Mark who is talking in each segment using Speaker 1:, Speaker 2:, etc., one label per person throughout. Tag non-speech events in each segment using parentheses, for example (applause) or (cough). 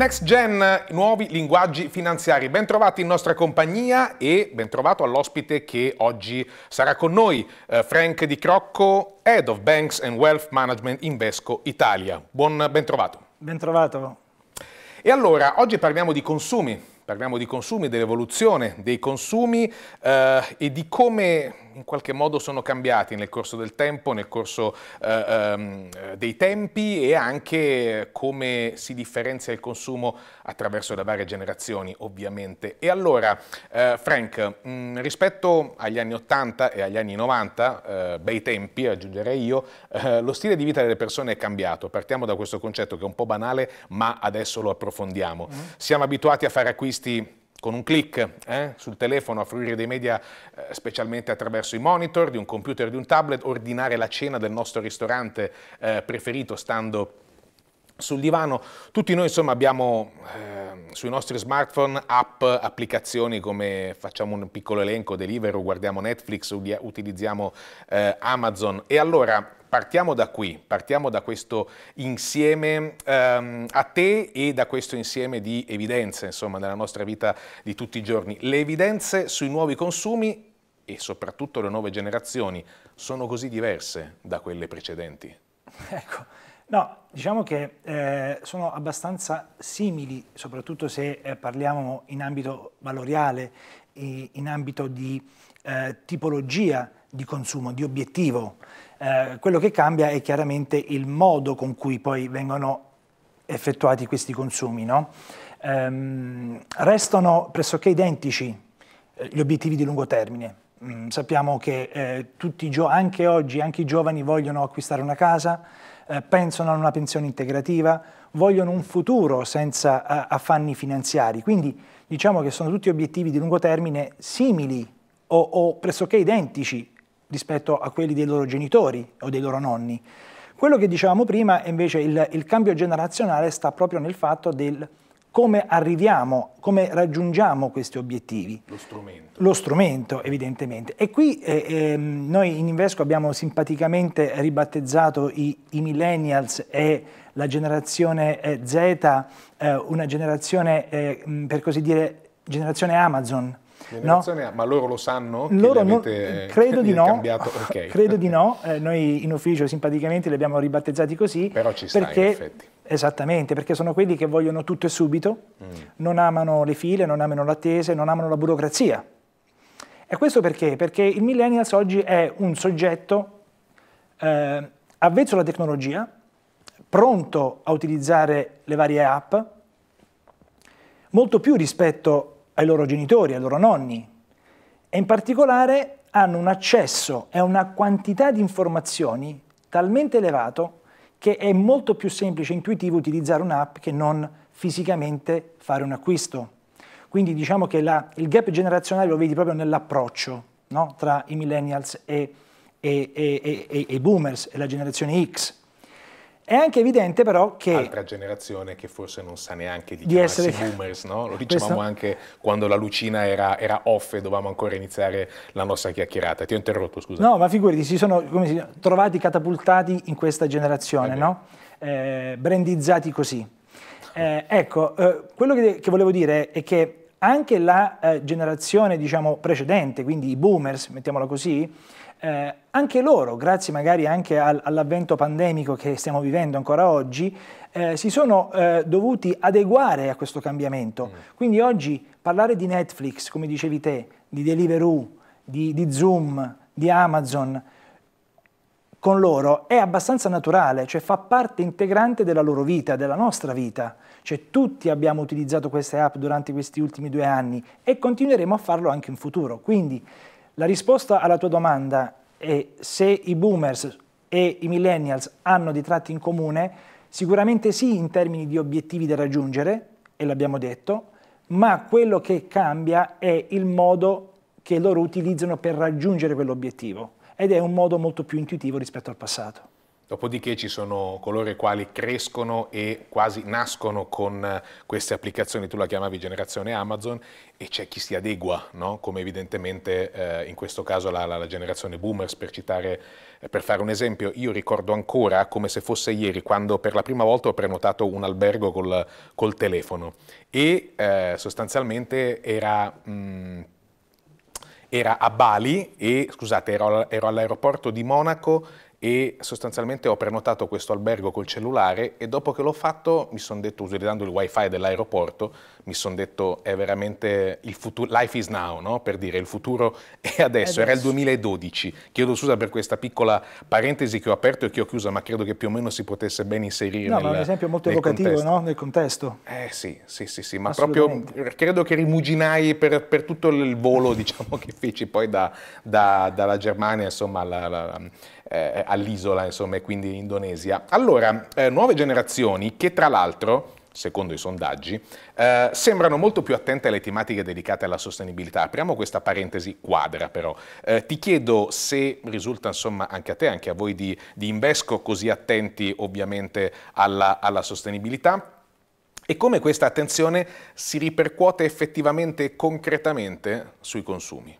Speaker 1: Next Gen, nuovi linguaggi finanziari. Bentrovati in nostra compagnia e bentrovato all'ospite che oggi sarà con noi, eh, Frank Di Crocco, Head of Banks and Wealth Management in Vesco Italia. Buon bentrovato.
Speaker 2: Bentrovato.
Speaker 1: E allora, oggi parliamo di consumi, parliamo di consumi, dell'evoluzione dei consumi eh, e di come in qualche modo sono cambiati nel corso del tempo, nel corso eh, ehm, dei tempi e anche come si differenzia il consumo attraverso le varie generazioni ovviamente. E allora eh, Frank, mh, mm, rispetto agli anni 80 e agli anni 90, eh, bei tempi aggiungerei io, eh, lo stile di vita delle persone è cambiato. Partiamo da questo concetto che è un po' banale ma adesso lo approfondiamo. Mm. Siamo abituati a fare acquisti con un clic eh, sul telefono a fruire dei media eh, specialmente attraverso i monitor di un computer, di un tablet, ordinare la cena del nostro ristorante eh, preferito stando sul divano. Tutti noi insomma abbiamo eh, sui nostri smartphone app, applicazioni come facciamo un piccolo elenco, Deliveroo, guardiamo Netflix, utilizziamo eh, Amazon e allora partiamo da qui, partiamo da questo insieme ehm, a te e da questo insieme di evidenze, insomma, nella nostra vita di tutti i giorni. Le evidenze sui nuovi consumi e soprattutto le nuove generazioni sono così diverse da quelle precedenti? (laughs)
Speaker 2: Ecco, no, diciamo che eh, sono abbastanza simili, soprattutto se eh, parliamo in ambito valoriale, in ambito di eh, tipologia di consumo, di obiettivo. Eh, quello che cambia è chiaramente il modo con cui poi vengono effettuati questi consumi. No? Ehm, restano pressoché identici eh, gli obiettivi di lungo termine. Mm, sappiamo che eh, tutti anche oggi anche i giovani vogliono acquistare una casa, eh, pensano a una pensione integrativa, vogliono un futuro senza a, eh, affanni finanziari. Quindi diciamo che sono tutti obiettivi di lungo termine simili o, o pressoché identici rispetto a quelli dei loro genitori o dei loro nonni. Quello che dicevamo prima invece il, il cambio generazionale sta proprio nel fatto del come arriviamo, come raggiungiamo questi obiettivi. Lo strumento. Lo strumento, evidentemente. E qui eh, eh, noi in Invesco abbiamo simpaticamente ribattezzato i, i millennials e la generazione eh, Z, eh, una generazione, eh, per così dire, generazione Amazon
Speaker 1: No? Ma loro lo sanno? Loro non, credo, di (laughs) no, okay. (laughs)
Speaker 2: credo di no, eh, noi in ufficio simpaticamente li abbiamo ribattezzati così. Però ci sta perché, in effetti. Esattamente, perché sono quelli che vogliono tutto e subito, mm. non amano le file, non amano l'attesa, non amano la burocrazia. E questo perché? Perché il millennials oggi è un soggetto eh, avvezzo alla tecnologia, pronto a utilizzare le varie app, molto più rispetto ai loro genitori, ai loro nonni e in particolare hanno un accesso e una quantità di informazioni talmente elevato che è molto più semplice e intuitivo utilizzare un'app che non fisicamente fare un acquisto. Quindi diciamo che la, il gap generazionale lo vedi proprio nell'approccio no? tra i millennials e e, e, e, e boomers e la generazione X. È anche evidente però che...
Speaker 1: Altra generazione che forse non sa neanche di, di essere boomers, (laughs) no? Lo dicevamo Questo... anche quando la lucina era, era, off e dovevamo ancora iniziare la nostra chiacchierata. Ti ho interrotto, scusa. No, ma
Speaker 2: figurati, si sono dice, trovati catapultati in questa generazione, eh no? Eh, brandizzati così. Eh, ecco, eh, quello che, che, volevo dire è che anche la eh, generazione, diciamo, precedente, quindi i boomers, mettiamola così, eh, anche loro, grazie magari anche al, all'avvento pandemico che stiamo vivendo ancora oggi, eh, si sono eh, dovuti adeguare a questo cambiamento. Mm. Quindi oggi parlare di Netflix, come dicevi te, di Deliveroo, di, di Zoom, di Amazon, con loro è abbastanza naturale, cioè fa parte integrante della loro vita, della nostra vita. Cioè tutti abbiamo utilizzato queste app durante questi ultimi due anni e continueremo a farlo anche in futuro. Quindi la risposta alla tua domanda è se i boomers e i millennials hanno dei tratti in comune, sicuramente sì in termini di obiettivi da raggiungere, e l'abbiamo detto, ma quello che cambia è il modo che loro utilizzano per raggiungere quell'obiettivo ed è un modo molto più intuitivo rispetto al passato.
Speaker 1: Dopodiché ci sono coloro i quali crescono e quasi nascono con eh, queste applicazioni, tu la chiamavi generazione Amazon, e c'è chi si adegua, no? come evidentemente eh, in questo caso la, la, la, generazione boomers, per, citare, eh, per fare un esempio. Io ricordo ancora, come se fosse ieri, quando per la prima volta ho prenotato un albergo col, col telefono e eh, sostanzialmente era... Mh, mm, era a Bali e scusate, ero, ero all'aeroporto di Monaco e sostanzialmente ho prenotato questo albergo col cellulare e dopo che l'ho fatto mi sono detto utilizzando il wifi dell'aeroporto mi sono detto è veramente il futuro, life is now, no? per dire il futuro è adesso. adesso, era il 2012, chiedo scusa per questa piccola parentesi che ho aperto e che ho chiuso, ma credo che più o meno si potesse ben inserire. No, nel, ma è un esempio molto evocativo contesto.
Speaker 2: No? nel contesto. Eh sì, sì, sì, sì
Speaker 1: ma proprio credo che rimuginai per, per, tutto il volo (laughs) diciamo, che feci poi da, da, dalla Germania insomma, alla, alla, eh, all'isola, insomma, e quindi in Indonesia. Allora, eh, nuove generazioni che tra l'altro secondo i sondaggi, eh, sembrano molto più attente alle tematiche dedicate alla sostenibilità. Apriamo questa parentesi quadra però. Eh, ti chiedo se risulta insomma anche a te, anche a voi di, di Invesco così attenti ovviamente alla, alla sostenibilità e come questa attenzione si ripercuote effettivamente e concretamente sui consumi.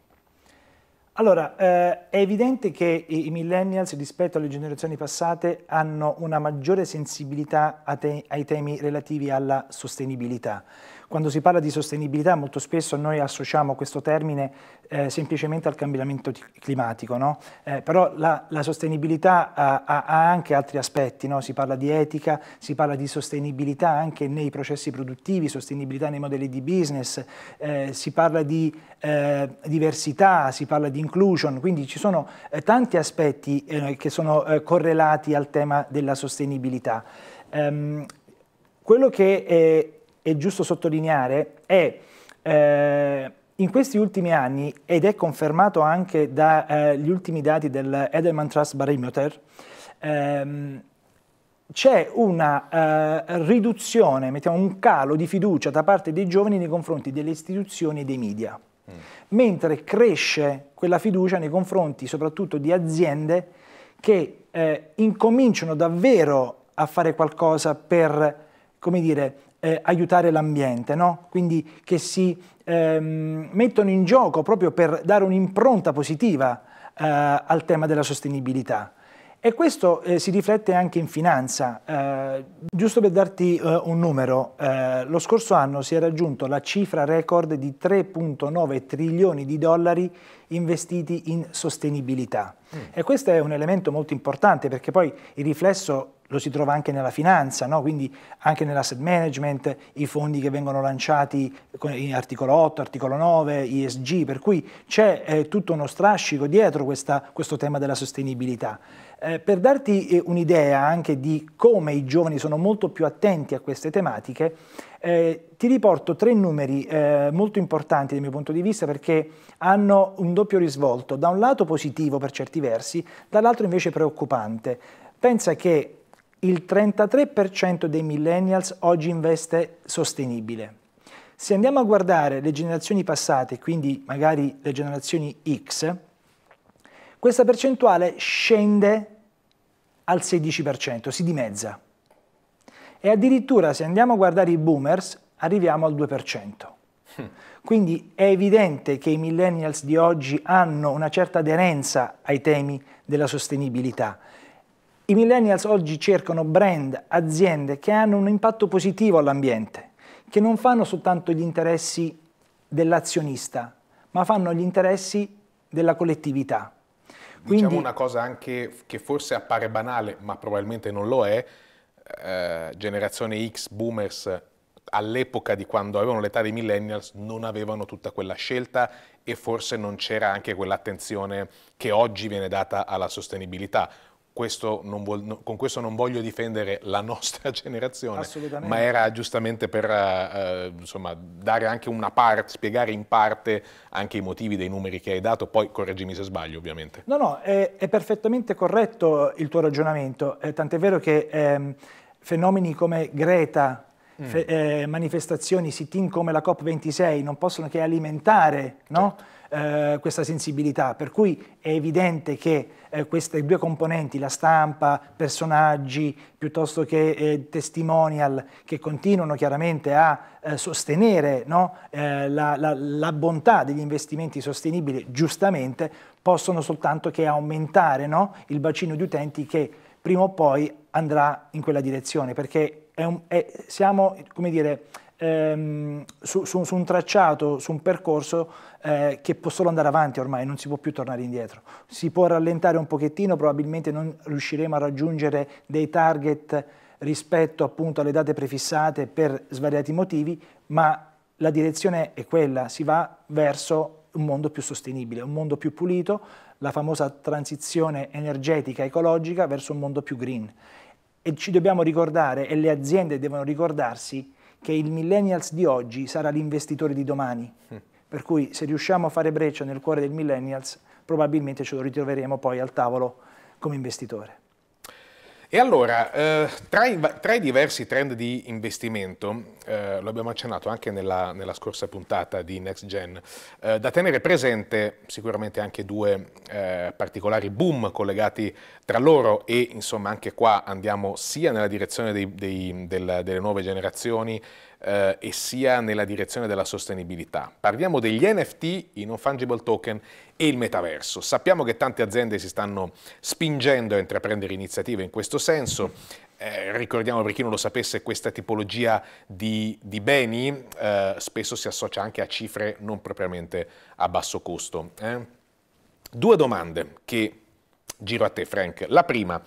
Speaker 2: Allora, eh, è evidente che i, i millennials rispetto alle generazioni passate hanno una maggiore sensibilità te ai temi relativi alla sostenibilità. Quando si parla di sostenibilità molto spesso noi associamo questo termine eh, semplicemente al cambiamento climatico, no? eh, però la, la sostenibilità ha, ha, anche altri aspetti, no? si parla di etica, si parla di sostenibilità anche nei processi produttivi, sostenibilità nei modelli di business, eh, si parla di eh, diversità, si parla di inclusion, quindi ci sono eh, tanti aspetti eh, che sono correlati al tema della sostenibilità. Um, quello che è giusto sottolineare è eh, in questi ultimi anni, ed è confermato anche dagli eh, ultimi dati del Edelman Trust Barimeter, ehm, c'è una eh, riduzione, mettiamo un calo di fiducia da parte dei giovani nei confronti delle istituzioni e dei media, mm. mentre cresce quella fiducia nei confronti soprattutto di aziende che eh, incominciano davvero a fare qualcosa per, come dire, eh, aiutare l'ambiente, no? quindi che si ehm, mettono in gioco proprio per dare un'impronta positiva eh, al tema della sostenibilità. E questo eh, si riflette anche in finanza. Eh, giusto per darti eh, un numero, eh, lo scorso anno si è raggiunto la cifra record di 3.9 trilioni di dollari investiti in sostenibilità. Mm. E questo è un elemento molto importante perché poi il riflesso lo si trova anche nella finanza, no? quindi anche nell'asset management, i fondi che vengono lanciati in articolo 8, articolo 9, ISG, per cui c'è eh, tutto uno strascico dietro questa, questo tema della sostenibilità. Eh, per darti eh, un'idea anche di come i giovani sono molto più attenti a queste tematiche, eh, ti riporto tre numeri eh, molto importanti dal mio punto di vista perché hanno un doppio risvolto, da un lato positivo per certi versi, dall'altro invece preoccupante. Pensa che il 33% dei millennials oggi investe sostenibile. Se andiamo a guardare le generazioni passate, quindi magari le generazioni X, questa percentuale scende al 16%, si dimezza. E addirittura se andiamo a guardare i boomers arriviamo al 2%. Hm. Quindi è evidente che i millennials di oggi hanno una certa aderenza ai temi della sostenibilità. I millennials oggi cercano brand, aziende che hanno un impatto positivo all'ambiente, che non fanno soltanto gli interessi dell'azionista, ma fanno gli interessi della collettività. Diciamo Quindi, diciamo una
Speaker 1: cosa anche che forse appare banale, ma probabilmente non lo è, eh, generazione X, boomers, all'epoca di quando avevano l'età dei millennials non avevano tutta quella scelta e forse non c'era anche quell'attenzione che oggi viene data alla sostenibilità questo vuol, con questo non voglio difendere la nostra (laughs) generazione, ma era giustamente per uh, insomma, dare anche una parte, spiegare in parte anche i motivi dei numeri che hai dato, poi correggimi se sbaglio ovviamente.
Speaker 2: No, no, è, è perfettamente corretto il tuo ragionamento, eh, tant'è vero che ehm, fenomeni come Greta, mm. eh, manifestazioni, sit-in come la COP26 non possono che alimentare no? certo. eh, questa sensibilità, per cui è evidente che eh, queste due componenti, la stampa, personaggi piuttosto che eh, testimonial, che continuano chiaramente a eh, sostenere no? Eh, la, la, la bontà degli investimenti sostenibili, giustamente, possono soltanto che aumentare no? il bacino di utenti che prima o poi andrà in quella direzione, perché è un, è, siamo, come dire, ehm, su, su, su, un tracciato, su un percorso eh, che può solo andare avanti ormai, non si può più tornare indietro. Si può rallentare un pochettino, probabilmente non riusciremo a raggiungere dei target rispetto appunto alle date prefissate per svariati motivi, ma la direzione è quella, si va verso un mondo più sostenibile, un mondo più pulito, la famosa transizione energetica ecologica verso un mondo più green. E ci dobbiamo ricordare, e le aziende devono ricordarsi, che il millennials di oggi sarà l'investitore di domani. Per cui se riusciamo a fare breccia nel cuore del millennials, probabilmente ce lo ritroveremo poi al tavolo come investitore.
Speaker 1: E allora, eh, tra, i, tra, i, diversi trend di investimento, eh, lo abbiamo accennato anche nella, nella, scorsa puntata di Next Gen, eh, da tenere presente sicuramente anche due eh, particolari boom collegati tra loro e insomma anche qua andiamo sia nella direzione dei, dei, del, delle nuove generazioni, eh, e sia nella direzione della sostenibilità. Parliamo degli NFT, i non fungible token e il metaverso. Sappiamo che tante aziende si stanno spingendo a intraprendere iniziative in questo senso. Eh, ricordiamo per chi non lo sapesse questa tipologia di, di beni eh, spesso si associa anche a cifre non propriamente a basso costo. Eh. Due domande che giro a te Frank. La prima,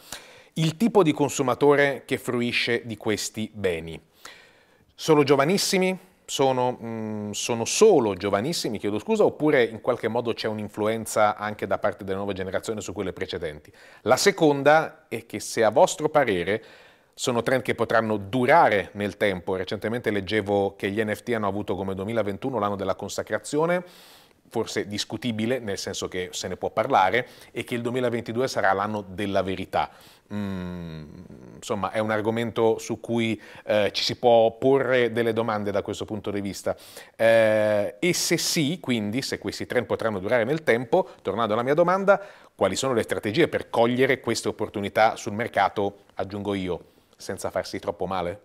Speaker 1: il tipo di consumatore che fruisce di questi beni. Sono giovanissimi? Sono, mm, sono, solo giovanissimi, chiedo scusa, oppure in qualche modo c'è un'influenza anche da parte delle nuove generazioni su quelle precedenti? La seconda è che se a vostro parere sono trend che potranno durare nel tempo, recentemente leggevo che gli NFT hanno avuto come 2021 l'anno della consacrazione, forse discutibile, nel senso che se ne può parlare, e che il 2022 sarà l'anno della verità. Mm, insomma, è un argomento su cui eh, ci si può porre delle domande da questo punto di vista. Eh, e se sì, quindi, se questi trend potranno durare nel tempo, tornando alla mia domanda, quali sono le strategie per cogliere queste opportunità sul mercato, aggiungo io, senza farsi troppo male?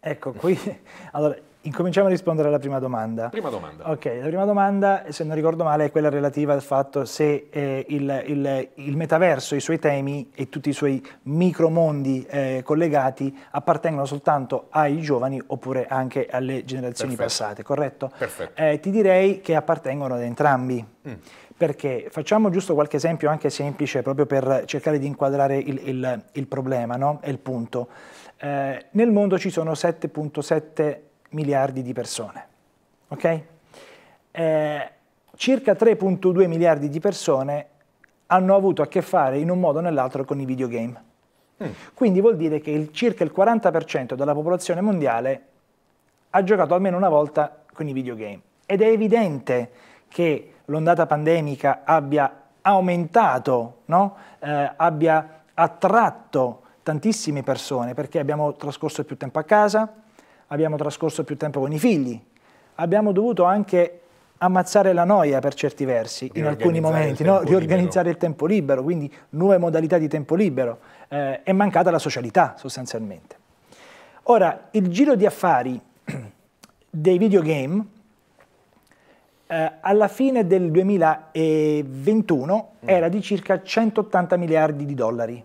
Speaker 2: Ecco, qui (laughs) allora, Incominciamo a rispondere alla prima domanda. Prima domanda. Ok, la prima domanda, se non ricordo male, è quella relativa al fatto se eh, il, il, il, metaverso, i suoi temi e tutti i suoi micromondi eh, collegati appartengono soltanto ai giovani oppure anche alle generazioni Perfetto. passate, corretto? Perfetto. Eh, ti direi che appartengono ad entrambi. Mm. Perché facciamo giusto qualche esempio anche semplice proprio per cercare di inquadrare il, il problema no? e il punto. Eh, nel mondo ci sono 7.7 miliardi di persone. Okay? Eh, circa 3.2 miliardi di persone hanno avuto a che fare in un modo o nell'altro con i videogame. Mm. Quindi vuol dire che il, circa il 40% della popolazione mondiale ha giocato almeno una volta con i videogame. Ed è evidente che l'ondata pandemica abbia aumentato, no? eh, abbia attratto tantissime persone perché abbiamo trascorso più tempo a casa, abbiamo trascorso più tempo con i figli, abbiamo dovuto anche ammazzare la noia per certi versi in alcuni momenti, il no? riorganizzare libero. il tempo libero, quindi nuove modalità di tempo libero, eh, è mancata la socialità sostanzialmente. Ora, il giro di affari (clears throat) dei videogame eh, alla fine del 2021 mm. era di circa 180 miliardi di dollari.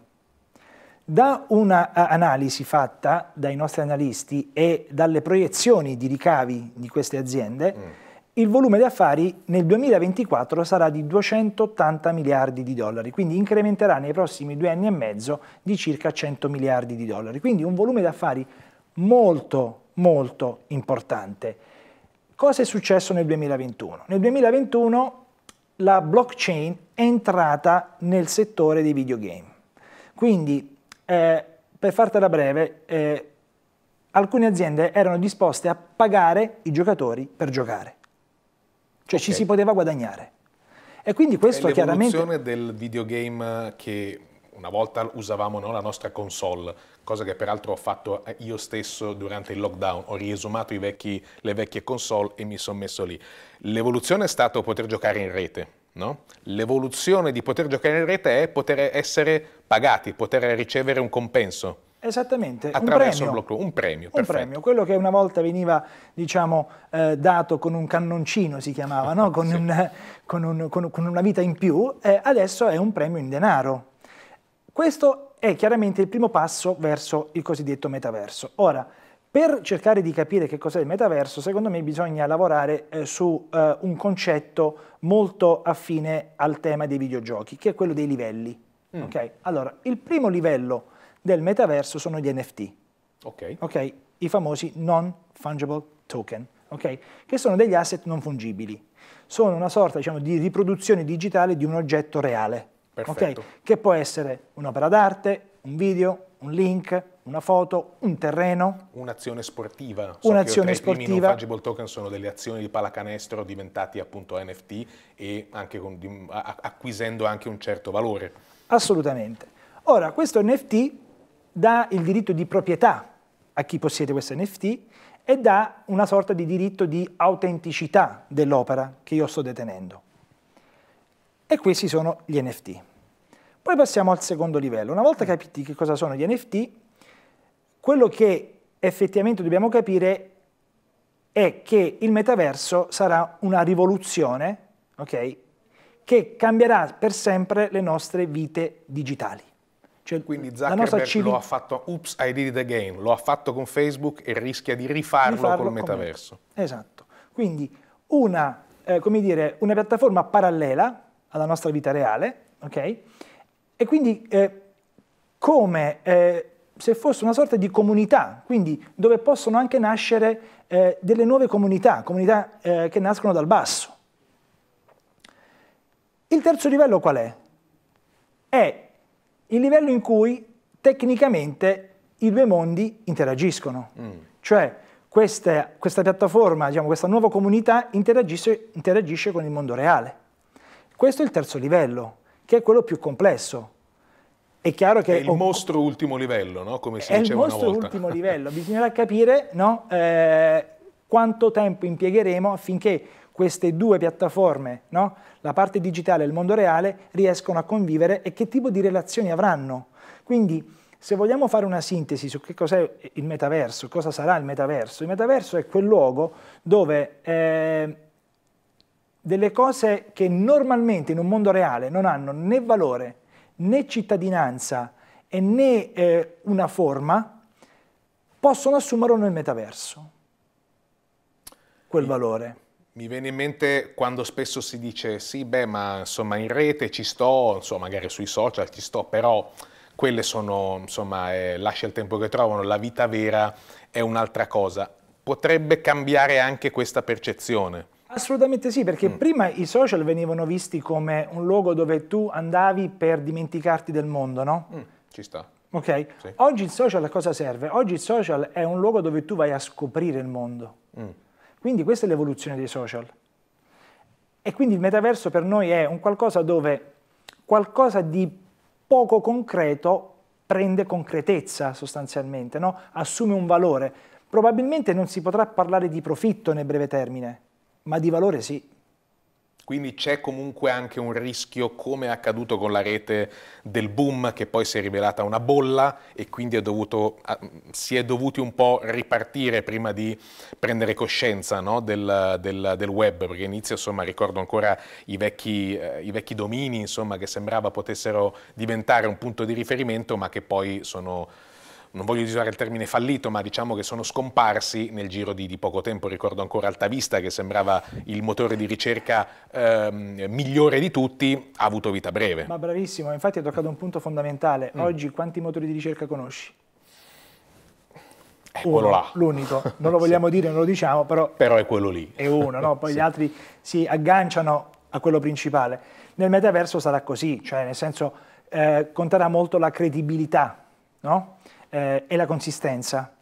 Speaker 2: Da un'analisi fatta dai nostri analisti e dalle proiezioni di ricavi di queste aziende, mm. il volume di affari nel 2024 sarà di 280 miliardi di dollari, quindi incrementerà nei prossimi due anni e mezzo di circa 100 miliardi di dollari, quindi un volume di affari molto molto importante. Cosa è successo nel 2021? Nel 2021 la blockchain è entrata nel settore dei videogame. Quindi eh, per fartela breve, eh, alcune aziende erano disposte a pagare i giocatori per giocare. Cioè okay. ci si poteva guadagnare. E quindi questo è chiaramente...
Speaker 1: L'evoluzione del videogame che una volta usavamo no, la nostra console, cosa che peraltro ho fatto eh, io stesso durante il lockdown, ho riesumato vecchi, le vecchie console e mi sono messo lì. L'evoluzione è stato poter giocare in rete, No? L'evoluzione di poter giocare in rete è poter essere pagati, poter ricevere un compenso.
Speaker 2: Esattamente, attraverso un premio, un,
Speaker 1: un, premio, un premio,
Speaker 2: quello che una volta veniva diciamo, eh, dato con un cannoncino si chiamava, no? con, (laughs) sì. un, con, con, con, una vita in più, eh, adesso è un premio in denaro. Questo è chiaramente il primo passo verso il cosiddetto metaverso. Ora, per cercare di capire che cos'è il metaverso, secondo me bisogna lavorare eh, su eh, un concetto molto affine al tema dei videogiochi, che è quello dei livelli. Mm. Okay? Allora, il primo livello del metaverso sono gli NFT, okay. Okay? i famosi non fungible token, che sono degli asset non fungibili. Sono una sorta diciamo, di riproduzione digitale di un oggetto reale, che può essere un'opera d'arte, un video, un link, una foto, un terreno.
Speaker 1: Un'azione sportiva. So Un'azione sportiva. I primi non-fungible token sono delle azioni di palacanestro diventati appunto NFT e anche con, acquisendo anche un certo valore.
Speaker 2: Assolutamente. Ora, questo NFT dà il diritto di proprietà a chi possiede questo NFT e dà una sorta di diritto di autenticità dell'opera che io sto detenendo. E questi sono gli NFT. Poi passiamo al secondo livello. Una volta mm. capiti che cosa sono gli NFT, quello che effettivamente dobbiamo capire è che il metaverso sarà una rivoluzione, okay, che cambierà per sempre le nostre vite digitali. Cioè, Quindi Zuckerberg civil... lo ha
Speaker 1: fatto, oops, I did it again, lo ha fatto con Facebook e rischia di rifarlo, rifarlo col metaverso.
Speaker 2: Con... Esatto. Quindi una, eh, dire, una piattaforma parallela alla nostra vita reale, okay, e quindi eh, come eh, se fosse una sorta di comunità, quindi dove possono anche nascere eh, delle nuove comunità, comunità eh, che nascono dal basso. Il terzo livello qual è? È il livello in cui tecnicamente i due mondi interagiscono. Mm. Cioè questa, questa piattaforma, diciamo, questa nuova comunità interagisce, interagisce con il mondo reale. Questo è il terzo livello, che è quello più complesso, è chiaro che... È il mostro ultimo
Speaker 1: livello, no? Come
Speaker 2: si diceva una volta. È il mostro ultimo (laughs) livello. Bisognerà capire, no? eh, quanto tempo impiegheremo affinché queste due piattaforme, no? la parte digitale e il mondo reale, riescono a convivere e che tipo di relazioni avranno. Quindi, se vogliamo fare una sintesi su che cos'è il metaverso, cosa sarà il metaverso, il metaverso è quel luogo dove eh, delle cose che normalmente in un mondo reale non hanno né valore né cittadinanza e né eh, una forma possono assumerlo nel metaverso, quel valore.
Speaker 1: Mi viene in mente quando spesso si dice sì, beh, ma insomma in rete ci sto, insomma magari sui social ci sto, però quelle sono, insomma, eh, lascia il tempo che trovano, la vita vera è un'altra cosa. Potrebbe cambiare anche questa percezione.
Speaker 2: Assolutamente sì, perché mm. prima i social venivano visti come un luogo dove tu andavi per dimenticarti del mondo, no? Mm. Ci sta. Ok? Sì. Oggi il social a cosa serve? Oggi il social è un luogo dove tu vai a scoprire il mondo. Mm. Quindi questa è l'evoluzione dei social. E quindi il metaverso per noi è un qualcosa dove qualcosa di poco concreto prende concretezza sostanzialmente, no? assume un valore. Probabilmente non si potrà parlare di profitto nel breve termine, ma di valore sì.
Speaker 1: Quindi c'è comunque anche un rischio, come è accaduto con la rete del boom, che poi si è rivelata una bolla e quindi è dovuto, ah, si è dovuti un po' ripartire prima di prendere coscienza no? del, del, del, web, perché inizio insomma, ricordo ancora i vecchi, eh, i vecchi domini insomma, che sembrava potessero diventare un punto di riferimento, ma che poi sono non voglio usare il termine fallito, ma diciamo che sono scomparsi nel giro di, di poco tempo. Ricordo ancora Altavista, che sembrava il motore di ricerca ehm, migliore di tutti, ha avuto vita breve. Ma
Speaker 2: bravissimo, infatti hai toccato un punto fondamentale. Mm. Oggi quanti motori di ricerca conosci? È eh, uno, là. L'unico, (laughs) non lo vogliamo sì. dire, non lo diciamo, però...
Speaker 1: Però è quello lì. È uno, no? (laughs) Poi sì.
Speaker 2: gli altri si agganciano a quello principale. Nel metaverso sarà così, cioè nel senso eh, conterà molto la credibilità, no? eh, è la consistenza.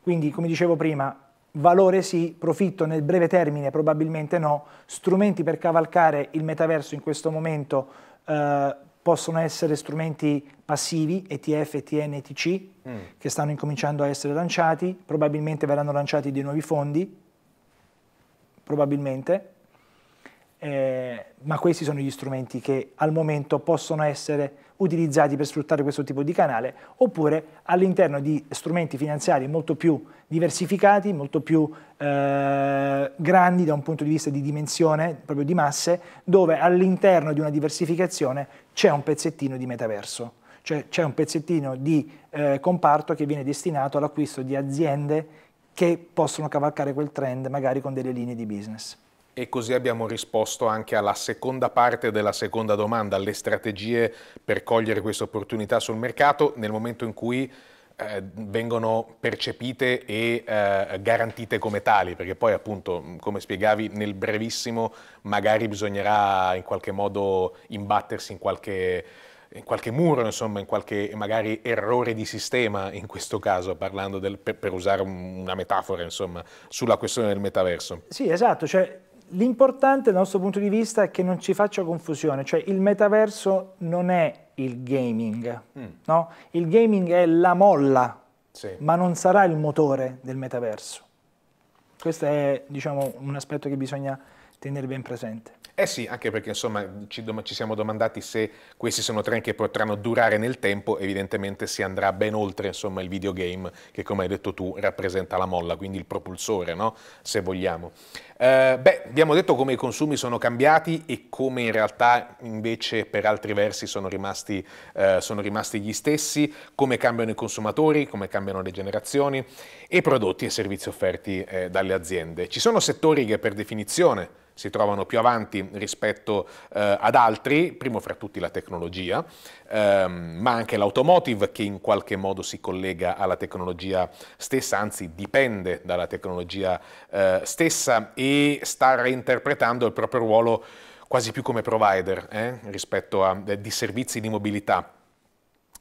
Speaker 2: Quindi, come dicevo prima, valore sì, profitto nel breve termine probabilmente no, strumenti per cavalcare il metaverso in questo momento eh, possono essere strumenti passivi, ETF, ETN, ETC, mm. che stanno incominciando a essere lanciati, probabilmente verranno lanciati dei nuovi fondi, probabilmente, eh, ma questi sono gli strumenti che al momento possono essere utilizzati per sfruttare questo tipo di canale, oppure all'interno di strumenti finanziari molto più diversificati, molto più eh, grandi da un punto di vista di dimensione, proprio di masse, dove all'interno di una diversificazione c'è un pezzettino di metaverso, cioè c'è un pezzettino di eh, comparto che viene destinato all'acquisto di aziende che possono cavalcare quel trend magari con delle linee di business.
Speaker 1: E così abbiamo risposto anche alla seconda parte della seconda domanda, alle strategie per cogliere questa opportunità sul mercato nel momento in cui eh, vengono percepite e eh, garantite come tali, perché poi appunto, come spiegavi, nel brevissimo magari bisognerà in qualche modo imbattersi in qualche in qualche muro, insomma, in qualche magari errore di sistema in questo caso, parlando del, per, per usare una metafora, insomma, sulla questione del metaverso.
Speaker 2: Sì, esatto, cioè L'importante dal nostro punto di vista è che non ci faccia confusione, cioè il metaverso non è il gaming, mm. no? il gaming è la molla, sì. ma non sarà il motore del metaverso. Questo è diciamo, un aspetto che bisogna tenere ben presente.
Speaker 1: Eh sì, anche perché insomma ci, ci, siamo domandati se questi sono trend che potranno durare nel tempo, evidentemente si andrà ben oltre insomma, il videogame che come hai detto tu rappresenta la molla, quindi il propulsore, no? se vogliamo. Eh, beh, abbiamo detto come i consumi sono cambiati e come in realtà invece per altri versi sono rimasti, eh, sono rimasti gli stessi, come cambiano i consumatori, come cambiano le generazioni e i prodotti e servizi offerti eh, dalle aziende. Ci sono settori che per definizione si trovano più avanti rispetto eh, ad altri, primo fra tutti la tecnologia, ehm, ma anche l'automotive che in qualche modo si collega alla tecnologia stessa, anzi dipende dalla tecnologia eh, stessa e e sta reinterpretando il proprio ruolo quasi più come provider eh, rispetto a eh, di servizi di mobilità.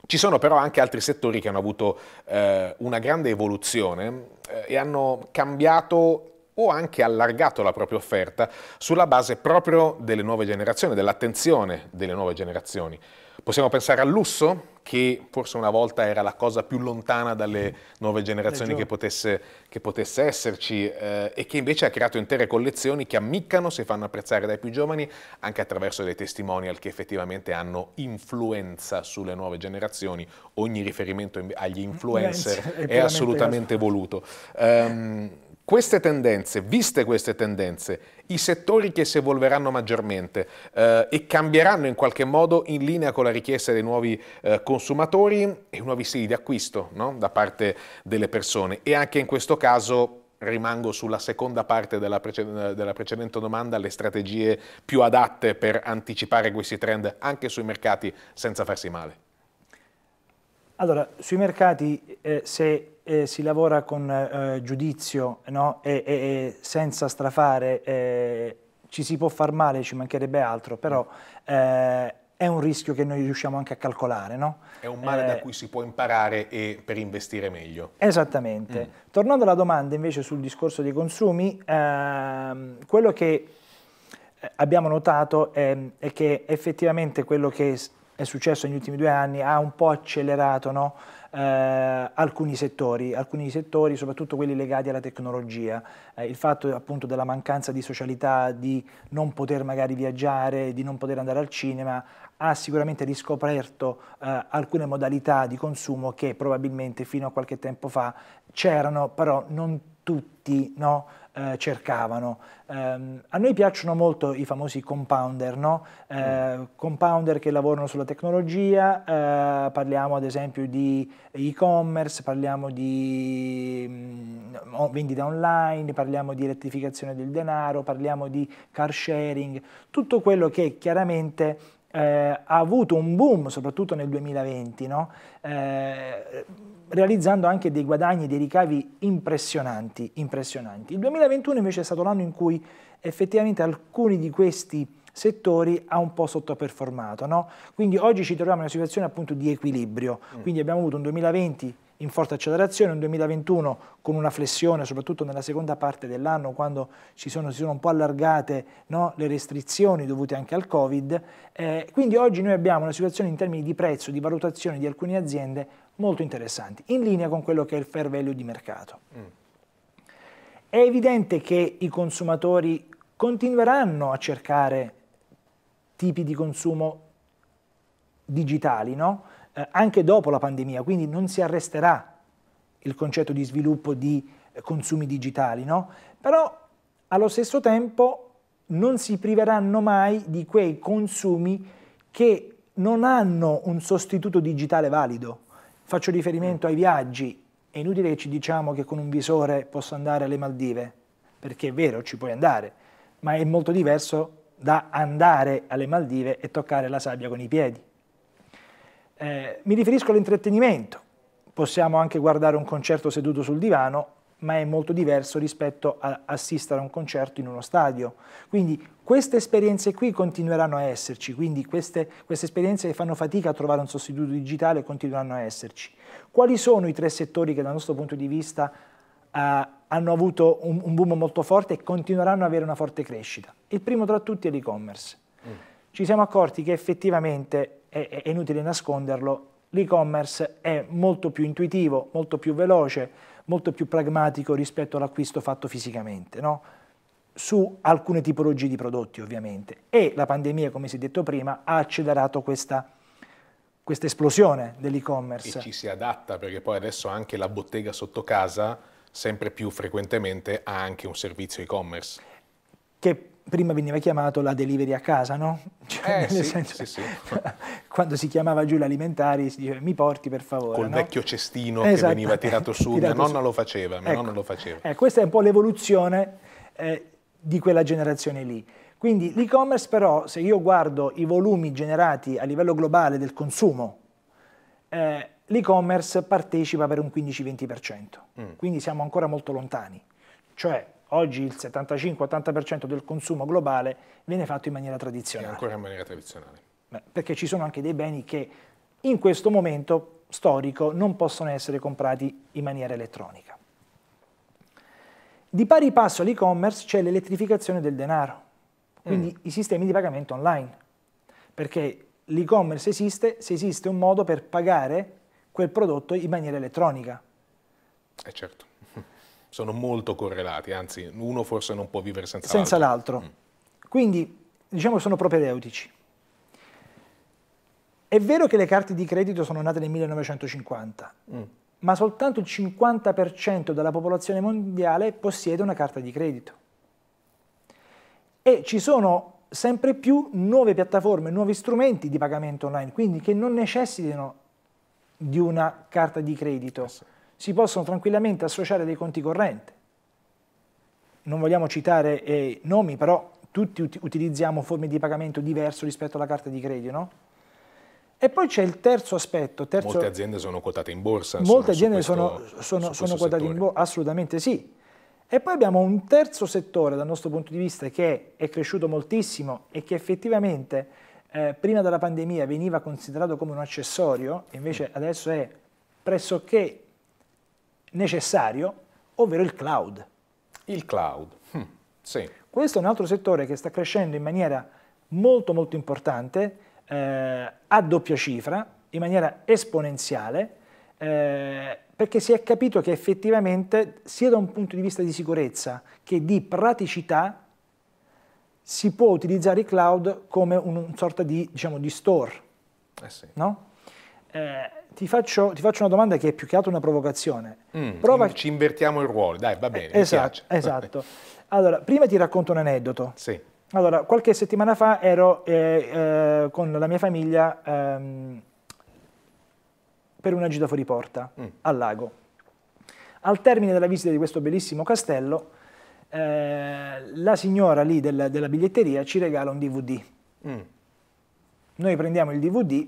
Speaker 1: Ci sono però anche altri settori che hanno avuto eh, una grande evoluzione eh, e hanno cambiato o anche allargato la propria offerta sulla base proprio delle nuove generazioni, dell'attenzione delle nuove generazioni. Possiamo pensare al lusso, che forse una volta era la cosa più lontana dalle nuove generazioni che potesse, che potesse esserci eh, e che invece ha creato intere collezioni che ammiccano, si fanno apprezzare dai più giovani anche attraverso dei testimonial che effettivamente hanno influenza sulle nuove generazioni. Ogni riferimento agli influencer è, è assolutamente voluto. Um, queste tendenze, viste queste tendenze, i settori che si evolveranno maggiormente eh, e cambieranno in qualche modo in linea con la richiesta dei nuovi eh, consumatori e nuovi stili di acquisto no? da parte delle persone. E anche in questo caso rimango sulla seconda parte della, preced della, precedente domanda, le strategie più adatte per anticipare questi trend anche sui mercati senza farsi male?
Speaker 2: Allora, sui mercati eh, se eh, si lavora con eh, giudizio no? e, e, e, senza strafare, eh, ci si può far male, ci mancherebbe altro, però mm. eh, è un rischio che noi riusciamo anche a calcolare. No?
Speaker 1: È un male da eh, cui si può imparare e per investire meglio.
Speaker 2: Esattamente. Mm. Tornando alla domanda invece sul discorso dei consumi, ehm, quello che eh, abbiamo notato è, ehm, è, che effettivamente quello che è successo negli ultimi due anni ha un po' accelerato no? eh, alcuni, settori, alcuni settori, soprattutto quelli legati alla tecnologia. Eh, il fatto appunto della mancanza di socialità, di non poter magari viaggiare, di non poter andare al cinema, ha sicuramente riscoperto eh, alcune modalità di consumo che probabilmente fino a qualche tempo fa c'erano, però non tutti, no? eh, cercavano. Um, a noi piacciono molto i famosi compounder, no? Eh, mm. compounder che lavorano sulla tecnologia, uh, parliamo ad esempio di e-commerce, parliamo di um, vendita online, parliamo di rettificazione del denaro, parliamo di car sharing, tutto quello che chiaramente eh, ha avuto un boom soprattutto nel 2020, no? eh, realizzando anche dei guadagni, dei ricavi impressionanti, impressionanti. Il 2021 invece è stato l'anno in cui effettivamente alcuni di questi settori ha un po' sottoperformato. No? Quindi oggi ci troviamo in una situazione appunto di equilibrio, mm. quindi abbiamo avuto un 2020 in forte accelerazione, un 2021 con una flessione, soprattutto nella seconda parte dell'anno, quando si sono, si sono, un po' allargate no, le restrizioni dovute anche al Covid. Eh, quindi oggi noi abbiamo una situazione in termini di prezzo, di valutazione di alcune aziende molto interessanti, in linea con quello che è il fair value di mercato. Mm. È evidente che i consumatori continueranno a cercare tipi di consumo digitali, no? eh, anche dopo la pandemia, quindi non si arresterà il concetto di sviluppo di eh, consumi digitali, no? però allo stesso tempo non si priveranno mai di quei consumi che non hanno un sostituto digitale valido. Faccio riferimento ai viaggi, è inutile che ci diciamo che con un visore posso andare alle Maldive, perché è vero, ci puoi andare, ma è molto diverso da andare alle Maldive e toccare la sabbia con i piedi. Eh, mi riferisco all'intrattenimento. Possiamo anche guardare un concerto seduto sul divano, ma è molto diverso rispetto a assistere a un concerto in uno stadio. Quindi queste esperienze qui continueranno a esserci, quindi queste, queste esperienze che fanno fatica a trovare un sostituto digitale continueranno a esserci. Quali sono i tre settori che dal nostro punto di vista eh, hanno avuto un, un, boom molto forte e continueranno ad avere una forte crescita? Il primo tra tutti è l'e-commerce. Mm. Ci siamo accorti che effettivamente è, è inutile nasconderlo, l'e-commerce è molto più intuitivo, molto più veloce, molto più pragmatico rispetto all'acquisto fatto fisicamente, no? su alcune tipologie di prodotti ovviamente. E la pandemia, come si è detto prima, ha accelerato questa questa esplosione dell'e-commerce. E ci
Speaker 1: si adatta perché poi adesso anche la bottega sotto casa sempre più frequentemente ha anche un servizio e-commerce.
Speaker 2: Che prima veniva chiamato la delivery a casa, no? (laughs) Cioè, eh, sì, senso, sì, sì. (laughs) quando si chiamava giù l'alimentari si diceva mi porti per favore. Col no? vecchio
Speaker 1: cestino esatto. che veniva tirato (laughs) su, tirato mia nonna su. lo faceva, mia ecco. nonna lo faceva. Eh,
Speaker 2: questa è un po' l'evoluzione eh, di quella generazione lì. Quindi l'e-commerce però, se io guardo i volumi generati a livello globale del consumo, eh, l'e-commerce partecipa per un 15-20%, mm. quindi siamo ancora molto lontani. Cioè Oggi il 75-80% del consumo globale viene fatto in maniera tradizionale. E ancora
Speaker 1: in maniera tradizionale.
Speaker 2: Beh, perché ci sono anche dei beni che in questo momento storico non possono essere comprati in maniera elettronica. Di pari passo all'e-commerce c'è l'elettrificazione del denaro, quindi mm. i sistemi di pagamento online, perché l'e-commerce esiste se esiste un modo per pagare quel prodotto in maniera elettronica.
Speaker 1: Eh certo sono molto correlati, anzi uno forse non può vivere senza, senza
Speaker 2: l'altro. l'altro. Mm. Quindi diciamo che sono propedeutici. È vero che le carte di credito sono nate nel 1950, mm. ma soltanto il 50% della popolazione mondiale possiede una carta di credito. E ci sono sempre più nuove piattaforme, nuovi strumenti di pagamento online, quindi che non necessitano di una carta di credito. Sì si possono tranquillamente associare dei conti correnti. Non vogliamo citare eh, nomi, però tutti ut utilizziamo forme di pagamento diverse rispetto alla carta di credito, no? E poi c'è il terzo aspetto. Terzo... Molte
Speaker 1: aziende sono quotate in borsa. Molte sono, aziende questo, sono, sono
Speaker 2: quotate in borsa, assolutamente sì. E poi abbiamo un terzo settore dal nostro punto di vista che è cresciuto moltissimo e che effettivamente eh, prima della pandemia veniva considerato come un accessorio, invece adesso è pressoché necessario, ovvero il cloud. Il cloud, hm, sì. Questo è un altro settore che sta crescendo in maniera molto molto importante, eh, a doppia cifra, in maniera esponenziale, eh, perché si è capito che effettivamente sia da un punto di vista di sicurezza che di praticità si può utilizzare i cloud come una sorta di, diciamo, di store. Eh sì. no? eh, ti, faccio, ti, faccio, una domanda che è più che altro una provocazione.
Speaker 1: Mm, Prova... Ci invertiamo il ruolo, dai, va bene. Eh, esatto, esatto.
Speaker 2: Allora, prima ti racconto un aneddoto. Sì. Allora, qualche settimana fa ero eh, eh, con la mia famiglia ehm, per una gita fuori porta, mm. al lago. Al termine della visita di questo bellissimo castello, eh, la signora lì del, della biglietteria ci regala un DVD. Mm. Noi prendiamo il DVD,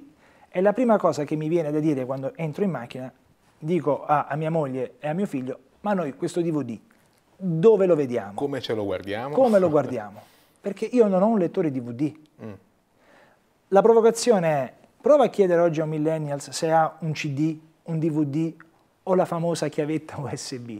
Speaker 2: e la prima cosa che mi viene da dire quando entro in macchina, dico a, a mia moglie e a mio figlio, ma noi questo DVD dove lo vediamo? Come ce lo guardiamo? Come lo (laughs) guardiamo? Perché io non ho un lettore DVD. Mm. La provocazione è, prova a chiedere oggi a un millennials se ha un CD, un DVD o la famosa chiavetta USB.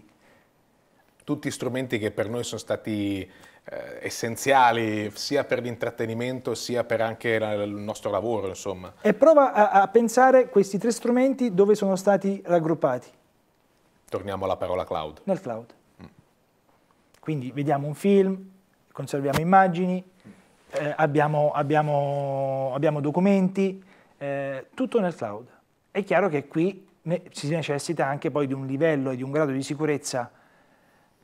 Speaker 1: Tutti strumenti che per noi sono stati eh, essenziali sia per l'intrattenimento sia per anche il nostro lavoro. Insomma.
Speaker 2: E prova a, a pensare questi tre strumenti dove sono stati raggruppati.
Speaker 1: Torniamo alla parola cloud.
Speaker 2: Nel cloud. Mm. Quindi vediamo un film, conserviamo immagini, eh, abbiamo, abbiamo, abbiamo, documenti, eh, tutto nel cloud. È chiaro che qui ne, si necessita anche poi di un livello e di un grado di sicurezza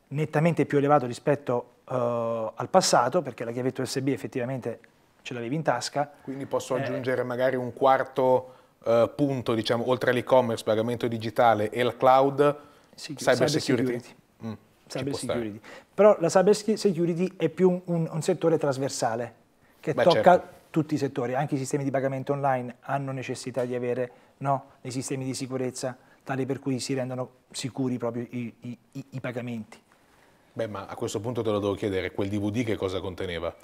Speaker 2: nettamente più elevato rispetto a uh, al passato, perché la chiavetta USB effettivamente ce l'avevi in tasca. Quindi posso eh, aggiungere
Speaker 1: magari un quarto uh, punto, diciamo, oltre all'e-commerce, pagamento digitale e il cloud, sì, cyber, cyber, security.
Speaker 2: security. Mm,
Speaker 1: cyber security.
Speaker 2: Però la cyber security è più un, un, settore trasversale, che Beh, tocca certo. tutti i settori, anche i sistemi di pagamento online hanno necessità di avere no, dei sistemi di sicurezza tali per cui si rendano sicuri proprio i, i, i pagamenti.
Speaker 1: Beh, ma a questo punto te lo devo chiedere, quel DVD che cosa conteneva?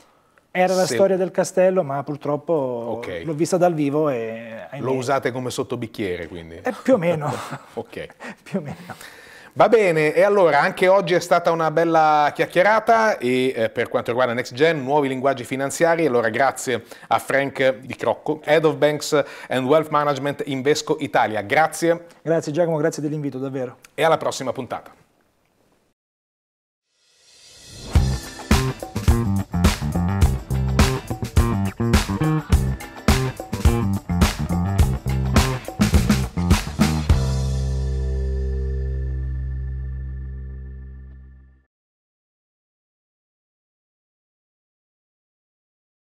Speaker 2: Era Se... la storia del castello, ma purtroppo okay. l'ho vista dal vivo e... Lo
Speaker 1: usate come sottobicchiere, quindi? Eh,
Speaker 2: più o meno. (laughs)
Speaker 1: ok. (laughs) più o meno. Va bene, e allora anche oggi è stata una bella chiacchierata e eh, per quanto riguarda Next Gen, nuovi linguaggi finanziari, allora grazie a Frank Di Crocco, Head of Banks and Wealth Management in Vesco Italia, grazie.
Speaker 2: Grazie Giacomo, grazie dell'invito davvero.
Speaker 1: E alla prossima puntata.